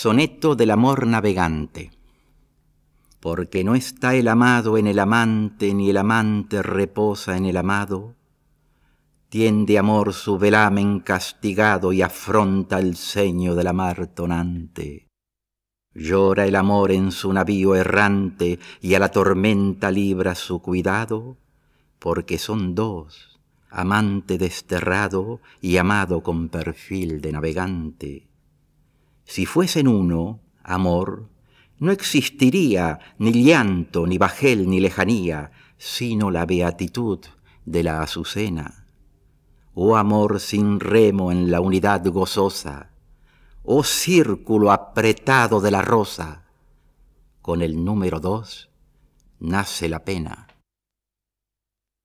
Soneto del amor navegante. Porque no está el amado en el amante, ni el amante reposa en el amado, tiende amor su velamen castigado y afronta el ceño de la mar tonante. Llora el amor en su navío errante y a la tormenta libra su cuidado, porque son dos, amante desterrado y amado con perfil de navegante si fuesen uno, amor, no existiría ni llanto, ni bajel, ni lejanía, sino la beatitud de la azucena. Oh amor sin remo en la unidad gozosa, oh círculo apretado de la rosa, con el número dos nace la pena.